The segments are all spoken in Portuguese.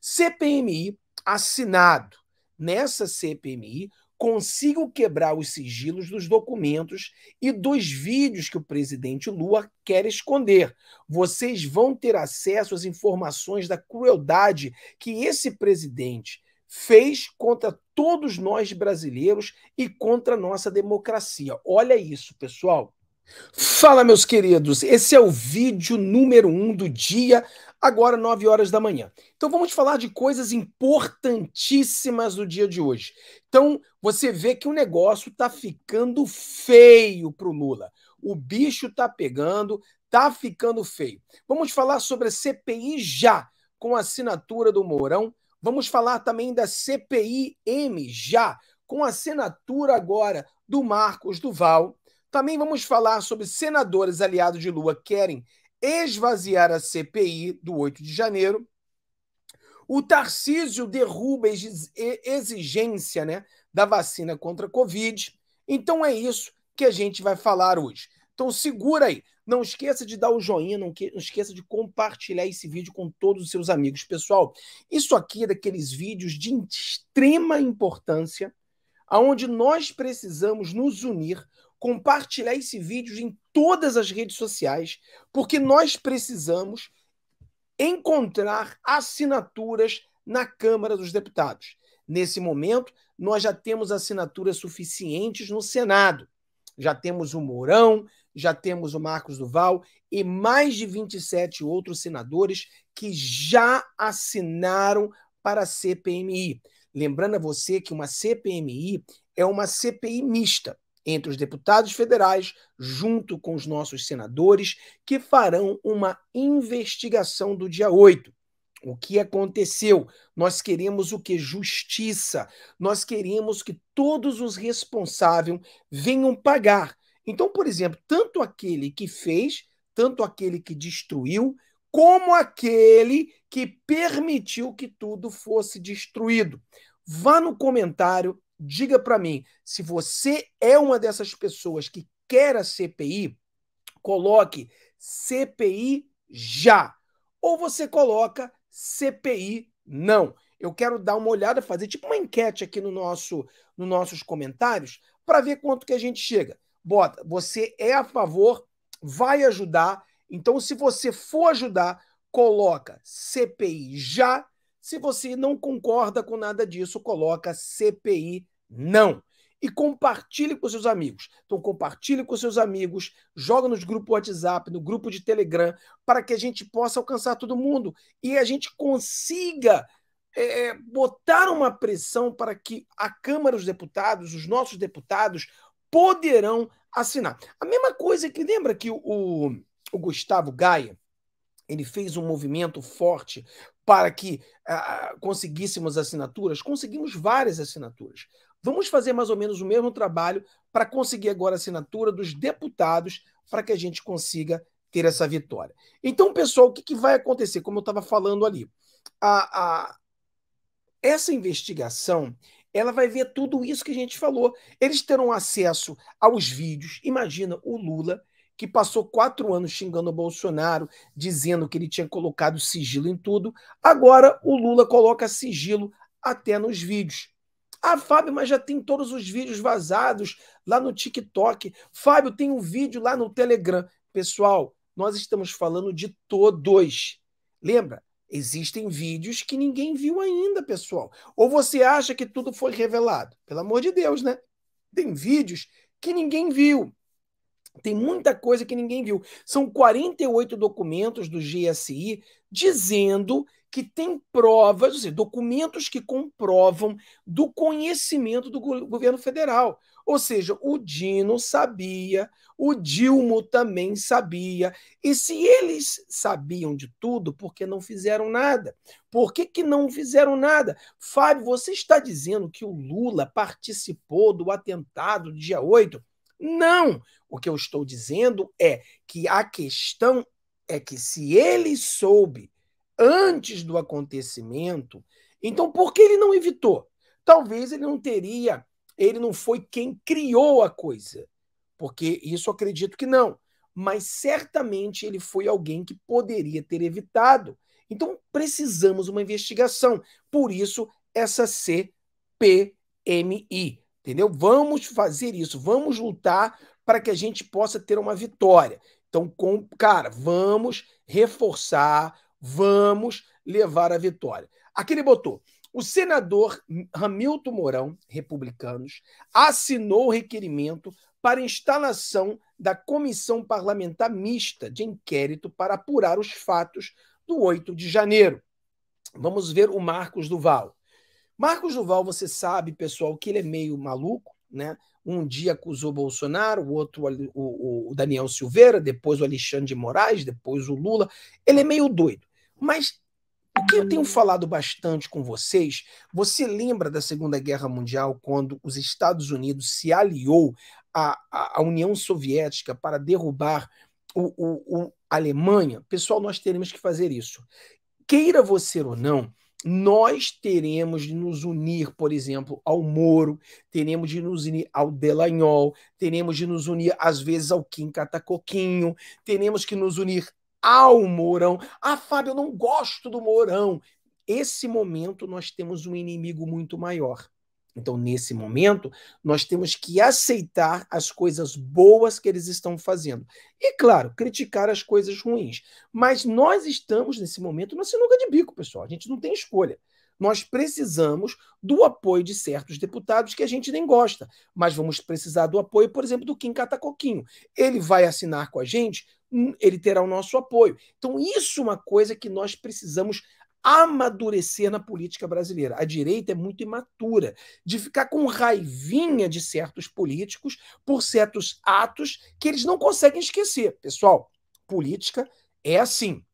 CPMI assinado nessa CPMI consigam quebrar os sigilos dos documentos e dos vídeos que o presidente Lula quer esconder. Vocês vão ter acesso às informações da crueldade que esse presidente fez contra todos nós brasileiros e contra a nossa democracia. Olha isso, pessoal. Fala, meus queridos. Esse é o vídeo número um do dia, agora 9 horas da manhã. Então vamos falar de coisas importantíssimas do dia de hoje. Então você vê que o negócio tá ficando feio pro Lula. O bicho tá pegando, tá ficando feio. Vamos falar sobre a CPI já, com a assinatura do Mourão. Vamos falar também da CPI M já, com a assinatura agora do Marcos Duval também vamos falar sobre senadores aliados de Lula querem esvaziar a CPI do 8 de janeiro. O Tarcísio derruba a exigência né, da vacina contra a Covid. Então é isso que a gente vai falar hoje. Então segura aí. Não esqueça de dar o joinha, não, que, não esqueça de compartilhar esse vídeo com todos os seus amigos. Pessoal, isso aqui é daqueles vídeos de extrema importância, aonde nós precisamos nos unir compartilhar esse vídeo em todas as redes sociais, porque nós precisamos encontrar assinaturas na Câmara dos Deputados. Nesse momento, nós já temos assinaturas suficientes no Senado. Já temos o Mourão, já temos o Marcos Duval e mais de 27 outros senadores que já assinaram para a CPMI. Lembrando a você que uma CPMI é uma CPI mista entre os deputados federais, junto com os nossos senadores, que farão uma investigação do dia 8. O que aconteceu? Nós queremos o que? Justiça. Nós queremos que todos os responsáveis venham pagar. Então, por exemplo, tanto aquele que fez, tanto aquele que destruiu, como aquele que permitiu que tudo fosse destruído. Vá no comentário diga para mim, se você é uma dessas pessoas que quer a CPI, coloque CPI já. Ou você coloca CPI não. Eu quero dar uma olhada, fazer tipo uma enquete aqui no nosso, nos nossos comentários para ver quanto que a gente chega. Bota, você é a favor, vai ajudar. Então, se você for ajudar, coloca CPI já. Se você não concorda com nada disso, coloca CPI não. E compartilhe com seus amigos. Então, compartilhe com seus amigos, joga nos grupos WhatsApp, no grupo de Telegram, para que a gente possa alcançar todo mundo e a gente consiga é, é, botar uma pressão para que a Câmara dos Deputados, os nossos deputados, poderão assinar. A mesma coisa que lembra que o, o, o Gustavo Gaia ele fez um movimento forte para que conseguíssemos assinaturas? Conseguimos várias assinaturas. Vamos fazer mais ou menos o mesmo trabalho para conseguir agora a assinatura dos deputados para que a gente consiga ter essa vitória. Então, pessoal, o que, que vai acontecer? Como eu estava falando ali, a, a, essa investigação ela vai ver tudo isso que a gente falou. Eles terão acesso aos vídeos. Imagina o Lula que passou quatro anos xingando o Bolsonaro, dizendo que ele tinha colocado sigilo em tudo. Agora o Lula coloca sigilo até nos vídeos. Ah, Fábio, mas já tem todos os vídeos vazados lá no TikTok. Fábio, tem um vídeo lá no Telegram. Pessoal, nós estamos falando de todos. Lembra? Existem vídeos que ninguém viu ainda, pessoal. Ou você acha que tudo foi revelado? Pelo amor de Deus, né? Tem vídeos que ninguém viu. Tem muita coisa que ninguém viu. São 48 documentos do GSI dizendo que tem provas, seja, assim, documentos que comprovam do conhecimento do governo federal. Ou seja, o Dino sabia, o Dilmo também sabia. E se eles sabiam de tudo, por que não fizeram nada? Por que, que não fizeram nada? Fábio, você está dizendo que o Lula participou do atentado do dia 8? Não! O que eu estou dizendo é que a questão é que se ele soube antes do acontecimento, então por que ele não evitou? Talvez ele não teria, ele não foi quem criou a coisa, porque isso acredito que não, mas certamente ele foi alguém que poderia ter evitado. Então precisamos uma investigação, por isso essa CPMI, Entendeu? Vamos fazer isso, vamos lutar para que a gente possa ter uma vitória. Então, com, cara, vamos reforçar, vamos levar a vitória. Aqui ele botou: o senador Hamilton Mourão, republicanos, assinou o requerimento para instalação da comissão parlamentar mista de inquérito para apurar os fatos do 8 de janeiro. Vamos ver o Marcos Duval. Marcos Duval, você sabe, pessoal, que ele é meio maluco, né? Um dia acusou Bolsonaro, o outro o, o Daniel Silveira, depois o Alexandre de Moraes, depois o Lula. Ele é meio doido. Mas o que eu tenho falado bastante com vocês, você lembra da Segunda Guerra Mundial, quando os Estados Unidos se aliou à, à União Soviética para derrubar o, o, o Alemanha? Pessoal, nós teremos que fazer isso. Queira você ou não, nós teremos de nos unir, por exemplo, ao Moro, teremos de nos unir ao Delagnol, teremos de nos unir, às vezes, ao Kim Catacoquinho, teremos que nos unir ao Mourão. Ah, Fábio, eu não gosto do Mourão. Esse momento nós temos um inimigo muito maior. Então, nesse momento, nós temos que aceitar as coisas boas que eles estão fazendo. E, claro, criticar as coisas ruins. Mas nós estamos, nesse momento, na sinuca de bico, pessoal. A gente não tem escolha. Nós precisamos do apoio de certos deputados que a gente nem gosta, mas vamos precisar do apoio, por exemplo, do Kim Catacoquinho. Ele vai assinar com a gente, hum, ele terá o nosso apoio. Então, isso é uma coisa que nós precisamos amadurecer na política brasileira. A direita é muito imatura, de ficar com raivinha de certos políticos por certos atos que eles não conseguem esquecer. Pessoal, política é assim.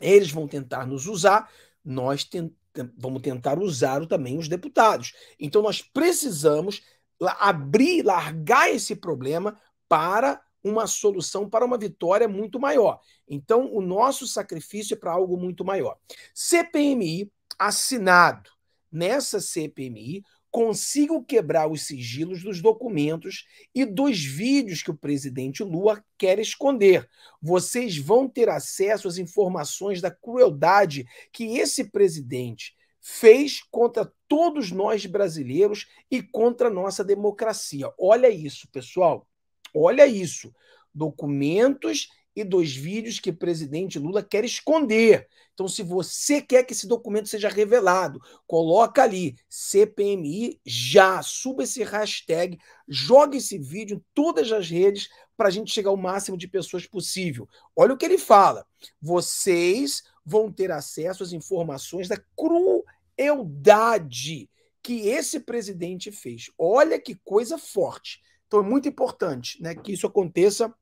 Eles vão tentar nos usar, nós ten vamos tentar usar também os deputados. Então nós precisamos abrir, largar esse problema para uma solução para uma vitória muito maior. Então, o nosso sacrifício é para algo muito maior. CPMI assinado. Nessa CPMI, consigam quebrar os sigilos dos documentos e dos vídeos que o presidente Lula quer esconder. Vocês vão ter acesso às informações da crueldade que esse presidente fez contra todos nós brasileiros e contra a nossa democracia. Olha isso, pessoal. Olha isso. Documentos e dos vídeos que o presidente Lula quer esconder. Então, se você quer que esse documento seja revelado, coloca ali CPMI já, suba esse hashtag, joga esse vídeo em todas as redes para a gente chegar ao máximo de pessoas possível. Olha o que ele fala. Vocês vão ter acesso às informações da crueldade que esse presidente fez. Olha que coisa forte. Então é muito importante né, que isso aconteça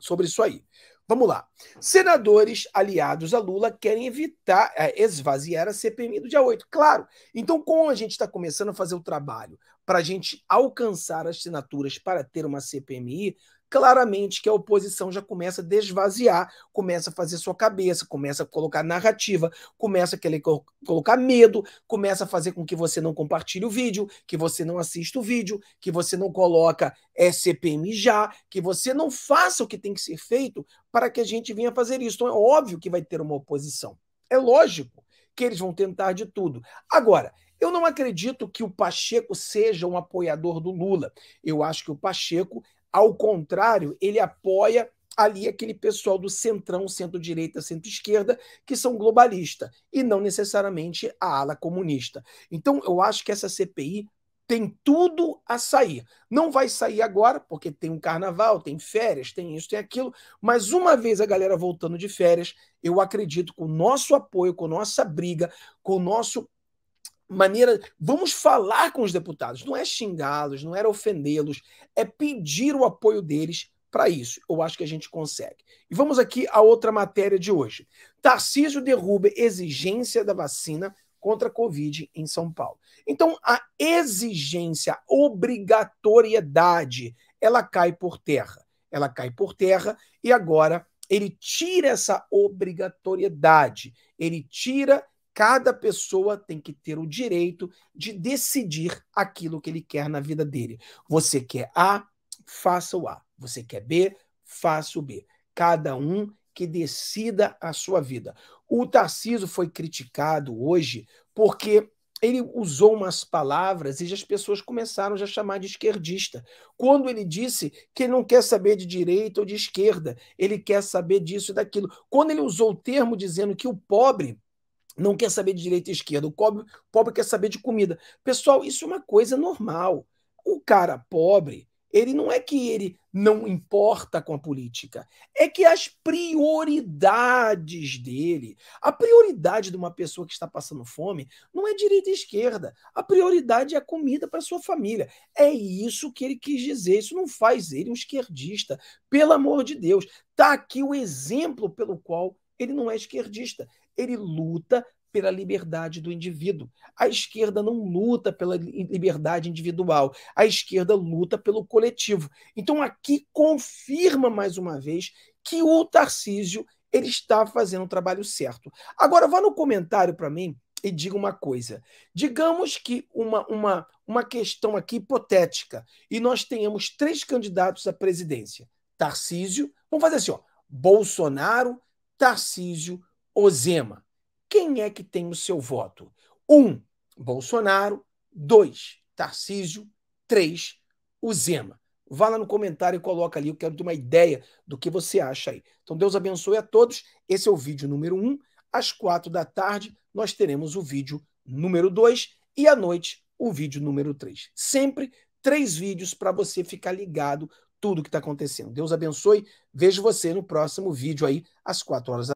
sobre isso aí. Vamos lá. Senadores aliados a Lula querem evitar, é, esvaziar a CPMI do dia 8. Claro. Então, como a gente está começando a fazer o trabalho para a gente alcançar as assinaturas para ter uma CPMI, claramente que a oposição já começa a desvaziar, começa a fazer sua cabeça, começa a colocar narrativa, começa a querer colocar medo, começa a fazer com que você não compartilhe o vídeo, que você não assista o vídeo, que você não coloca é, CPM já, que você não faça o que tem que ser feito para que a gente venha fazer isso. Então é óbvio que vai ter uma oposição. É lógico que eles vão tentar de tudo. Agora, eu não acredito que o Pacheco seja um apoiador do Lula. Eu acho que o Pacheco ao contrário, ele apoia ali aquele pessoal do centrão, centro-direita, centro-esquerda, que são globalista e não necessariamente a ala comunista. Então, eu acho que essa CPI tem tudo a sair. Não vai sair agora, porque tem um carnaval, tem férias, tem isso, tem aquilo, mas uma vez a galera voltando de férias, eu acredito com o nosso apoio, com nossa briga, com o nosso maneira. Vamos falar com os deputados. Não é xingá-los, não é ofendê-los, é pedir o apoio deles para isso. Eu acho que a gente consegue. E vamos aqui a outra matéria de hoje. Tarcísio derruba exigência da vacina contra a Covid em São Paulo. Então, a exigência, a obrigatoriedade, ela cai por terra. Ela cai por terra e agora ele tira essa obrigatoriedade, ele tira Cada pessoa tem que ter o direito de decidir aquilo que ele quer na vida dele. Você quer A, faça o A. Você quer B, faça o B. Cada um que decida a sua vida. O Tarciso foi criticado hoje porque ele usou umas palavras e as pessoas começaram a chamar de esquerdista. Quando ele disse que ele não quer saber de direita ou de esquerda, ele quer saber disso e daquilo. Quando ele usou o termo dizendo que o pobre não quer saber de direita e esquerda, o pobre, pobre quer saber de comida. Pessoal, isso é uma coisa normal. O cara pobre, ele não é que ele não importa com a política, é que as prioridades dele, a prioridade de uma pessoa que está passando fome não é direita e esquerda, a prioridade é a comida para sua família. É isso que ele quis dizer, isso não faz ele um esquerdista, pelo amor de Deus. Tá aqui o exemplo pelo qual ele não é esquerdista ele luta pela liberdade do indivíduo. A esquerda não luta pela liberdade individual, a esquerda luta pelo coletivo. Então aqui confirma mais uma vez que o Tarcísio ele está fazendo o trabalho certo. Agora vá no comentário para mim e diga uma coisa. Digamos que uma, uma, uma questão aqui hipotética e nós tenhamos três candidatos à presidência. Tarcísio, vamos fazer assim, ó, Bolsonaro, Tarcísio, Ozema. Quem é que tem o seu voto? Um, Bolsonaro. Dois, Tarcísio. Três, o Zema. Vá lá no comentário e coloca ali, eu quero ter uma ideia do que você acha aí. Então Deus abençoe a todos. Esse é o vídeo número um. Às quatro da tarde nós teremos o vídeo número dois e à noite o vídeo número três. Sempre três vídeos para você ficar ligado tudo que está acontecendo. Deus abençoe. Vejo você no próximo vídeo aí às quatro horas da